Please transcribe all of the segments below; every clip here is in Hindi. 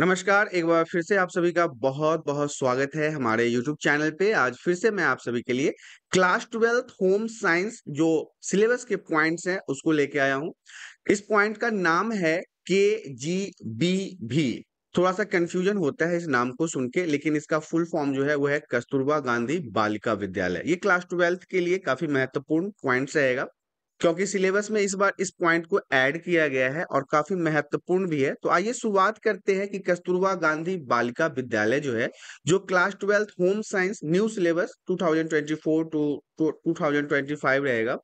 नमस्कार एक बार फिर से आप सभी का बहुत बहुत स्वागत है हमारे YouTube चैनल पे आज फिर से मैं आप सभी के लिए क्लास ट्वेल्थ होम साइंस जो सिलेबस के पॉइंट्स हैं उसको लेके आया हूँ इस पॉइंट का नाम है के जी बी भी थोड़ा सा कंफ्यूजन होता है इस नाम को सुन के लेकिन इसका फुल फॉर्म जो है वो है कस्तूरबा गांधी बालिका विद्यालय ये क्लास ट्वेल्थ के लिए काफी महत्वपूर्ण पॉइंट रहेगा क्योंकि सिलेबस में इस बार इस पॉइंट को ऐड किया गया है और काफी महत्वपूर्ण भी है तो आइए शुरुआत करते हैं कि कस्तूरबा गांधी बालिका विद्यालय जो है जो class twelfth home science new syllabus 2024 to 2025 रहेगा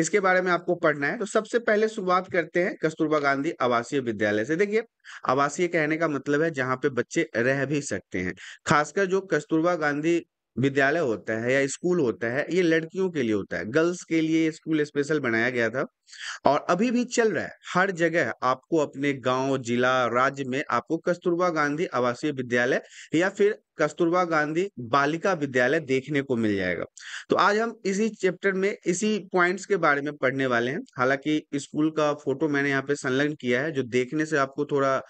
इसके बारे में आपको पढ़ना है तो सबसे पहले शुरुआत करते हैं कस्तूरबा गांधी आवासीय विद्यालय से देखिए आवासीय कहने का मतलब है जहां पे बच्चे रह भी सकते हैं खासकर जो कस्तूरबा गांधी विद्यालय होता है या स्कूल होता है ये लड़कियों के लिए होता है गर्ल्स के लिए स्कूल स्पेशल बनाया गया था और अभी भी चल रहा है हर जगह आपको अपने गांव जिला राज्य में आपको कस्तूरबा गांधी आवासीय विद्यालय या फिर कस्तूरबा गांधी बालिका विद्यालय देखने को मिल जाएगा तो आज हम इसी चैप्टर में इसी पॉइंट्स के बारे में पढ़ने वाले हैं हालांकि स्कूल का फोटो मैंने यहाँ पे संलग्न किया है जो देखने से आपको थोड़ा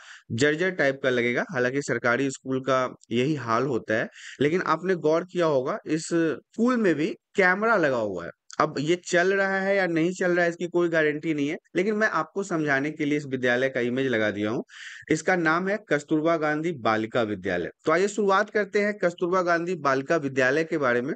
जर्जर टाइप का लगेगा हालांकि सरकारी स्कूल का यही हाल होता है लेकिन आपने गौर किया होगा इस स्कूल में भी कैमरा लगा हुआ है अब ये चल रहा है या नहीं चल रहा है इसकी कोई गारंटी नहीं है लेकिन मैं आपको समझाने के लिए इस विद्यालय का इमेज लगा दिया हूँ इसका नाम है कस्तूरबा गांधी बालिका विद्यालय तो आइए शुरुआत करते हैं कस्तूरबा गांधी बालिका विद्यालय के बारे में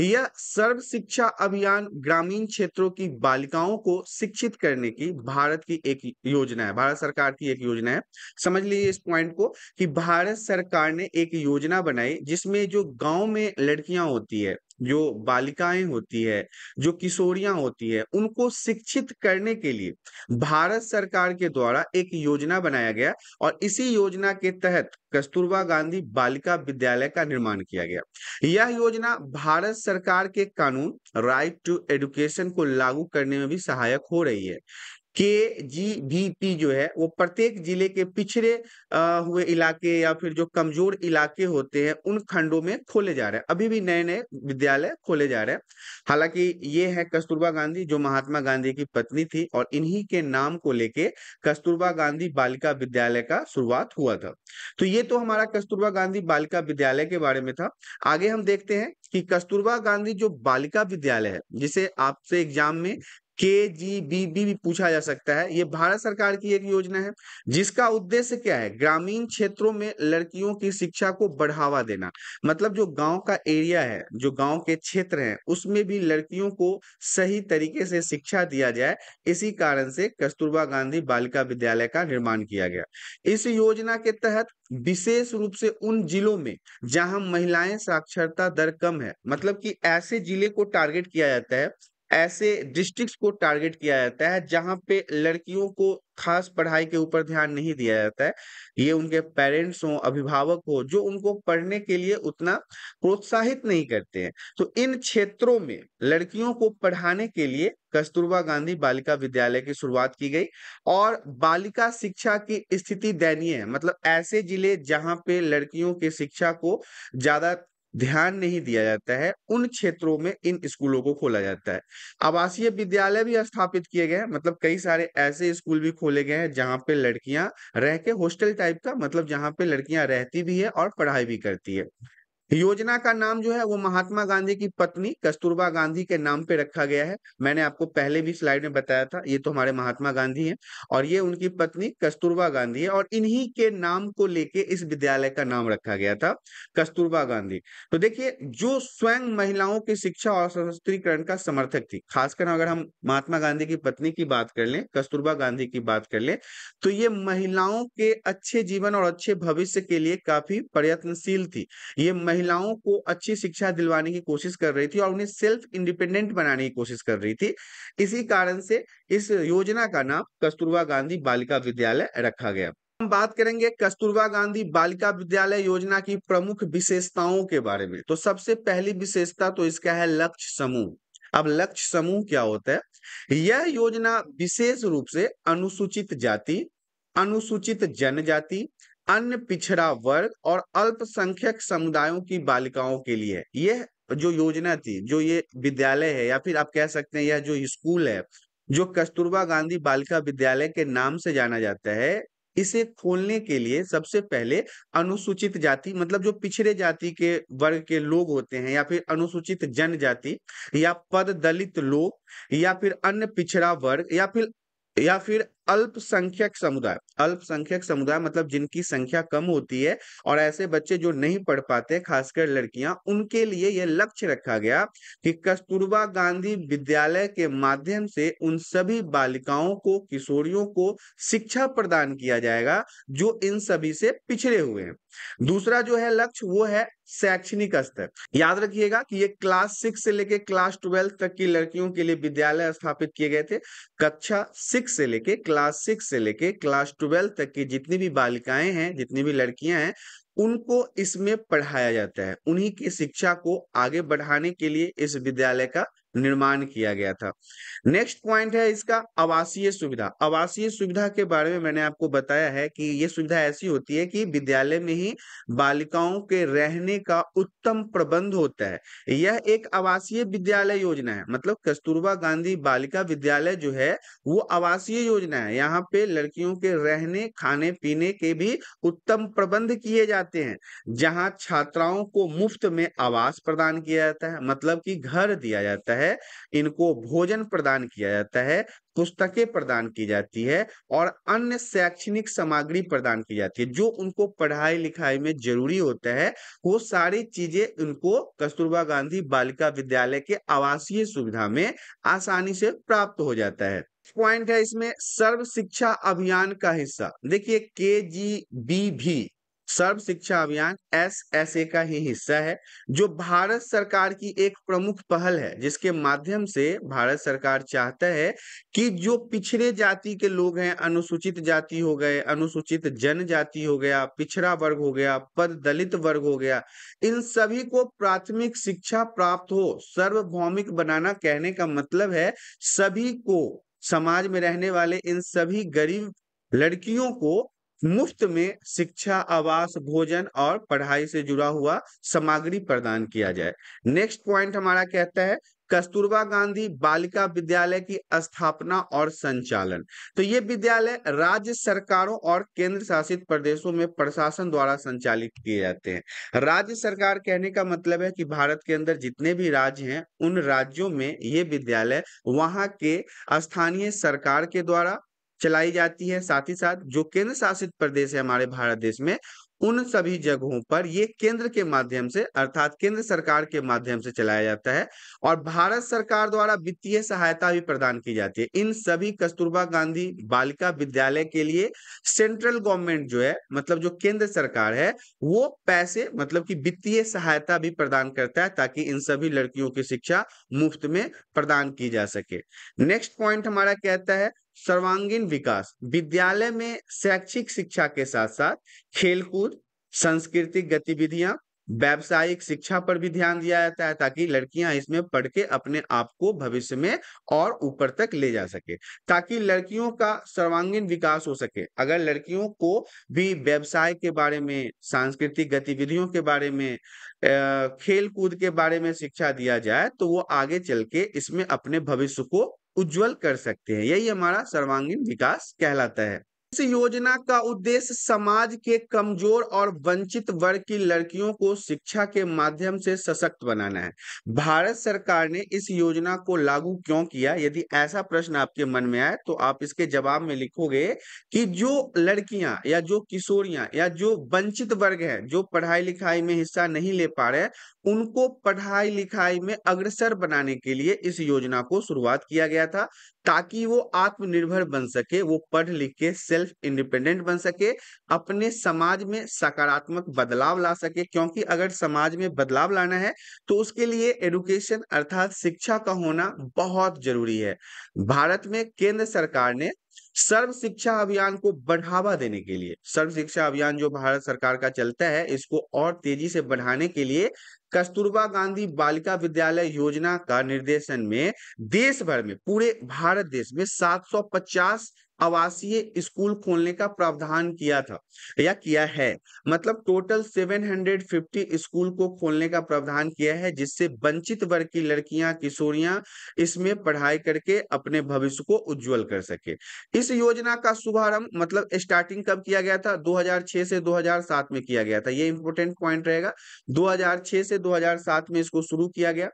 यह सर्व शिक्षा अभियान ग्रामीण क्षेत्रों की बालिकाओं को शिक्षित करने की भारत की एक योजना है भारत सरकार की एक योजना है समझ लीजिए इस पॉइंट को कि भारत सरकार ने एक योजना बनाई जिसमें जो गांव में लड़कियां होती है जो बालिकाएं होती है जो किशोरियां होती है उनको शिक्षित करने के लिए भारत सरकार के द्वारा एक योजना बनाया गया और इसी योजना के तहत कस्तूरबा गांधी बालिका विद्यालय का निर्माण किया गया यह योजना भारत सरकार के कानून राइट टू एडुकेशन को लागू करने में भी सहायक हो रही है के जी बी पी जो है वो प्रत्येक जिले के पिछड़े हुए इलाके या फिर जो कमजोर इलाके होते हैं उन खंडों में खोले जा रहे हैं अभी भी नए नए विद्यालय खोले जा रहे हैं हालांकि ये है कस्तूरबा गांधी जो महात्मा गांधी की पत्नी थी और इन्हीं के नाम को लेके कस्तूरबा गांधी बालिका विद्यालय का शुरुआत हुआ था तो ये तो हमारा कस्तूरबा गांधी बालिका विद्यालय के बारे में था आगे हम देखते हैं कि कस्तूरबा गांधी जो बालिका विद्यालय है जिसे आपसे एग्जाम में के जी बी बी भी पूछा जा सकता है ये भारत सरकार की एक योजना है जिसका उद्देश्य क्या है ग्रामीण क्षेत्रों में लड़कियों की शिक्षा को बढ़ावा देना मतलब जो गांव का एरिया है जो गांव के क्षेत्र हैं उसमें भी लड़कियों को सही तरीके से शिक्षा दिया जाए इसी कारण से कस्तूरबा गांधी बालिका विद्यालय का निर्माण किया गया इस योजना के तहत विशेष रूप से उन जिलों में जहां महिलाएं साक्षरता दर कम है मतलब कि ऐसे जिले को टारगेट किया जाता है ऐसे डिस्ट्रिक्ट्स को टारगेट किया जाता है जहां पे लड़कियों को खास पढ़ाई के ऊपर ध्यान नहीं दिया जाता है ये उनके पेरेंट्स हो अभिभावक हो जो उनको पढ़ने के लिए उतना प्रोत्साहित नहीं करते हैं तो इन क्षेत्रों में लड़कियों को पढ़ाने के लिए कस्तूरबा गांधी बालिका विद्यालय की शुरुआत की गई और बालिका शिक्षा की स्थिति दयनीय है मतलब ऐसे जिले जहां पे लड़कियों की शिक्षा को ज्यादा ध्यान नहीं दिया जाता है उन क्षेत्रों में इन स्कूलों को खोला जाता है आवासीय विद्यालय भी स्थापित किए गए हैं मतलब कई सारे ऐसे स्कूल भी खोले गए हैं जहां पे लड़कियां रह के हॉस्टल टाइप का मतलब जहां पे लड़कियां रहती भी है और पढ़ाई भी करती है योजना का नाम जो है वो महात्मा गांधी की पत्नी कस्तूरबा गांधी के नाम पे रखा गया है मैंने आपको पहले भी स्लाइड में बताया था ये तो हमारे महात्मा गांधी हैं और ये उनकी पत्नी कस्तूरबा गांधी है और इन्हीं के नाम को लेके इस विद्यालय का नाम रखा गया था कस्तूरबा गांधी तो देखिए जो स्वयं महिलाओं की शिक्षा और सशस्त्रीकरण का समर्थक थी खासकर अगर हम महात्मा गांधी की पत्नी की बात कर लें कस्तूरबा गांधी की बात कर लें तो ये महिलाओं के अच्छे जीवन और अच्छे भविष्य के लिए काफी प्रयत्नशील थी ये महिला महिलाओं को अच्छी शिक्षा दिलवाने की कोशिश कर रही थी और उन्हें सेल्फ इंडिपेंडेंट बनाने की कोशिश कर रही थी इसी कारण से इस योजना का नाम कस्तूरबा गांधी बालिका विद्यालय रखा गया हम बात करेंगे कस्तूरबा गांधी बालिका विद्यालय योजना की प्रमुख विशेषताओं के बारे में तो सबसे पहली विशेषता तो इसका है लक्ष्य समूह अब लक्ष्य समूह क्या होता है यह योजना विशेष रूप से अनुसूचित जाति अनुसूचित जनजाति अन्य पिछड़ा वर्ग और अल्पसंख्यक समुदायों की बालिकाओं के लिए यह जो योजना थी जो ये विद्यालय है या फिर आप कह सकते हैं यह जो स्कूल है जो कस्तूरबा गांधी बालिका विद्यालय के नाम से जाना जाता है इसे खोलने के लिए सबसे पहले अनुसूचित जाति मतलब जो पिछड़े जाति के वर्ग के लोग होते हैं या फिर अनुसूचित जनजाति या पद दलित लोग या फिर अन्य पिछड़ा वर्ग या फिर या फिर अल्पसंख्यक समुदाय अल्पसंख्यक समुदाय मतलब जिनकी संख्या कम होती है और ऐसे बच्चे जो नहीं पढ़ पाते खासकर लड़कियां उनके लिए यह लक्ष्य रखा गया कि कस्तूरबा गांधी विद्यालय के माध्यम से उन सभी बालिकाओं को किशोरियों को शिक्षा प्रदान किया जाएगा जो इन सभी से पिछड़े हुए हैं दूसरा जो है लक्ष्य वो है शैक्षणिक स्तर याद रखिएगा कि ये क्लास सिक्स से लेके क्लास ट्वेल्व तक की लड़कियों के लिए विद्यालय स्थापित किए गए थे कक्षा सिक्स से लेके क्लास सिक्स से लेके क्लास ट्वेल्व तक की जितनी भी बालिकाएं हैं जितनी भी लड़कियां हैं उनको इसमें पढ़ाया जाता है उन्हीं की शिक्षा को आगे बढ़ाने के लिए इस विद्यालय का निर्माण किया गया था नेक्स्ट पॉइंट है इसका आवासीय सुविधा आवासीय सुविधा के बारे में मैंने आपको बताया है कि ये सुविधा ऐसी होती है कि विद्यालय में ही बालिकाओं के रहने का उत्तम प्रबंध होता है यह एक आवासीय विद्यालय योजना है मतलब कस्तूरबा गांधी बालिका विद्यालय जो है वो आवासीय योजना है यहाँ पे लड़कियों के रहने खाने पीने के भी उत्तम प्रबंध किए जाते हैं जहाँ छात्राओं को मुफ्त में आवास प्रदान किया जाता है मतलब की घर दिया जाता है है इनको भोजन प्रदान किया जाता है पुस्तकें प्रदान की जाती है और अन्य शैक्षणिक सामग्री प्रदान की जाती है जो उनको पढ़ाई लिखाई में जरूरी होता है वो सारी चीजें उनको कस्तूरबा गांधी बालिका विद्यालय के आवासीय सुविधा में आसानी से प्राप्त हो जाता है पॉइंट है इसमें सर्व शिक्षा अभियान का हिस्सा देखिए के जी बी भी सर्व शिक्षा अभियान एस एस ए का ही हिस्सा है जो भारत सरकार की एक प्रमुख पहल है जिसके माध्यम से भारत सरकार चाहता है कि जो पिछड़े जाति के लोग हैं अनुसूचित जाति हो गए अनुसूचित जनजाति हो गया पिछड़ा वर्ग हो गया पद दलित वर्ग हो गया इन सभी को प्राथमिक शिक्षा प्राप्त हो सार्वभौमिक बनाना कहने का मतलब है सभी को समाज में रहने वाले इन सभी गरीब लड़कियों को मुफ्त में शिक्षा आवास भोजन और पढ़ाई से जुड़ा हुआ सामग्री प्रदान किया जाए नेक्स्ट पॉइंट हमारा कहता है कस्तूरबा गांधी बालिका विद्यालय की स्थापना और संचालन तो ये विद्यालय राज्य सरकारों और केंद्र शासित प्रदेशों में प्रशासन द्वारा संचालित किए जाते हैं राज्य सरकार कहने का मतलब है कि भारत के अंदर जितने भी राज्य हैं उन राज्यों में ये विद्यालय वहां के स्थानीय सरकार के द्वारा चलाई जाती है साथ ही साथ जो केंद्र शासित प्रदेश है हमारे भारत देश में उन सभी जगहों पर ये केंद्र के माध्यम से अर्थात केंद्र सरकार के माध्यम से चलाया जाता है और भारत सरकार द्वारा वित्तीय सहायता भी प्रदान की जाती है इन सभी कस्तूरबा गांधी बालिका विद्यालय के लिए सेंट्रल गवर्नमेंट जो है मतलब जो केंद्र सरकार है वो पैसे मतलब की वित्तीय सहायता भी प्रदान करता है ताकि इन सभी लड़कियों की शिक्षा मुफ्त में प्रदान की जा सके नेक्स्ट पॉइंट हमारा कहता है सर्वांगीण विकास विद्यालय में शैक्षिक शिक्षा के साथ साथ खेलकूद सांस्कृतिक गतिविधियां व्यावसायिक शिक्षा पर भी ध्यान दिया जाता है ताकि लड़कियां इसमें पढ़ के अपने आप को भविष्य में और ऊपर तक ले जा सके ताकि लड़कियों का सर्वांगीण विकास हो सके अगर लड़कियों को भी व्यवसाय के बारे में सांस्कृतिक गतिविधियों के बारे में खेल कूद के बारे में शिक्षा दिया जाए तो वो आगे चल के इसमें अपने भविष्य को उज्जवल कर सकते हैं यही हमारा सर्वांगीण विकास कहलाता है इस योजना का उद्देश्य समाज के कमजोर और वंचित वर्ग की लड़कियों को शिक्षा के माध्यम से सशक्त बनाना है भारत सरकार ने इस योजना को लागू क्यों किया यदि ऐसा प्रश्न आपके मन में आए तो आप इसके जवाब में लिखोगे कि जो लड़कियां या जो किशोरियां या जो वंचित वर्ग है जो पढ़ाई लिखाई में हिस्सा नहीं ले पा रहे उनको पढ़ाई लिखाई में अग्रसर बनाने के लिए इस योजना को शुरुआत किया गया था ताकि वो आत्मनिर्भर बन सके वो पढ़ लिख के सेल्फ सेल्फ इंडिपेंडेंट बन सके अपने समाज में सकारात्मक बदलाव ला सके क्योंकि अगर समाज में बदलाव लाना है तो उसके लिए एडुकेशन अर्थात शिक्षा का होना बहुत जरूरी है भारत में केंद्र सरकार ने सर्व शिक्षा अभियान को बढ़ावा देने के लिए सर्व शिक्षा अभियान जो भारत सरकार का चलता है इसको और तेजी से बढ़ाने के लिए कस्तूरबा गांधी बालिका विद्यालय योजना का निर्देशन में देश भर में पूरे भारत देश में 750 आवासीय स्कूल खोलने का प्रावधान किया था या किया है मतलब टोटल 750 स्कूल को खोलने का प्रावधान किया है जिससे वंचित वर्ग की लड़कियां किशोरियां इसमें पढ़ाई करके अपने भविष्य को उज्जवल कर सके इस योजना का शुभारंभ मतलब स्टार्टिंग कब किया गया था 2006 से 2007 में किया गया था ये इंपोर्टेंट पॉइंट रहेगा दो से दो में इसको शुरू किया गया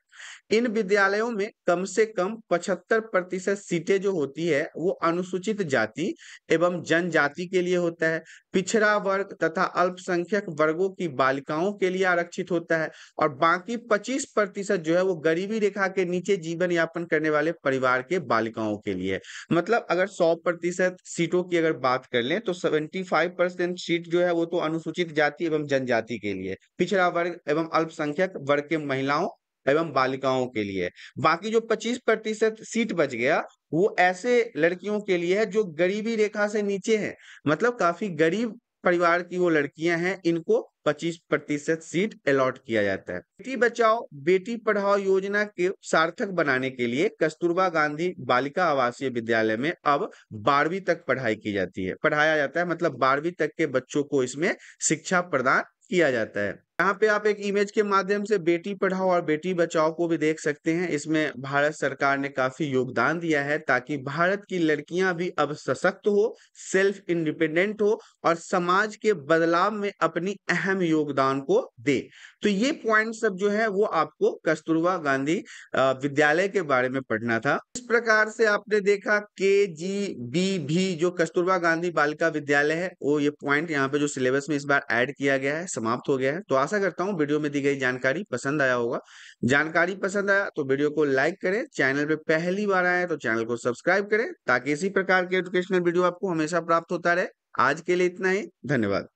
इन विद्यालयों में कम से कम 75 प्रतिशत सीटें जो होती है वो अनुसूचित जाति एवं जनजाति के लिए होता है पिछड़ा वर्ग तथा अल्पसंख्यक वर्गों की बालिकाओं के लिए आरक्षित होता है और बाकी 25 प्रतिशत जो है वो गरीबी रेखा के नीचे जीवन यापन करने वाले परिवार के बालिकाओं के लिए मतलब अगर सौ प्रतिशत सीटों की अगर बात कर ले तो सेवेंटी फाइव परसेंट सीट जो है वो तो अनुसूचित जाति एवं जनजाति के लिए पिछड़ा वर्ग एवं अल्पसंख्यक वर्ग के महिलाओं एवं बालिकाओं के लिए बाकी जो 25 प्रतिशत सीट बच गया वो ऐसे लड़कियों के लिए है जो गरीबी रेखा से नीचे है मतलब काफी गरीब परिवार की वो लड़कियां हैं इनको 25 प्रतिशत सीट अलॉट किया जाता है बेटी बचाओ बेटी पढ़ाओ योजना के सार्थक बनाने के लिए कस्तूरबा गांधी बालिका आवासीय विद्यालय में अब बारहवीं तक पढ़ाई की जाती है पढ़ाया जाता है मतलब बारहवीं तक के बच्चों को इसमें शिक्षा प्रदान किया जाता है यहाँ पे आप एक इमेज के माध्यम से बेटी पढ़ाओ और बेटी बचाओ को भी देख सकते हैं इसमें भारत सरकार ने काफी योगदान दिया है ताकि भारत की लड़कियां भी अब सशक्त हो सेल्फ इंडिपेंडेंट हो और समाज के बदलाव में अपनी अहम योगदान को दे तो ये पॉइंट सब जो है वो आपको कस्तूरबा गांधी विद्यालय के बारे में पढ़ना था इस प्रकार से आपने देखा के जी बी भी जो कस्तूरबा गांधी बालिका विद्यालय है वो ये पॉइंट यहाँ पे जो सिलेबस में इस बार एड किया गया है समाप्त हो गया है तो आज आशा करता हूँ वीडियो में दी गई जानकारी पसंद आया होगा जानकारी पसंद आया तो वीडियो को लाइक करें चैनल पे पहली बार आए तो चैनल को सब्सक्राइब करें ताकि इसी प्रकार के एजुकेशनल वीडियो आपको हमेशा प्राप्त होता रहे आज के लिए इतना ही धन्यवाद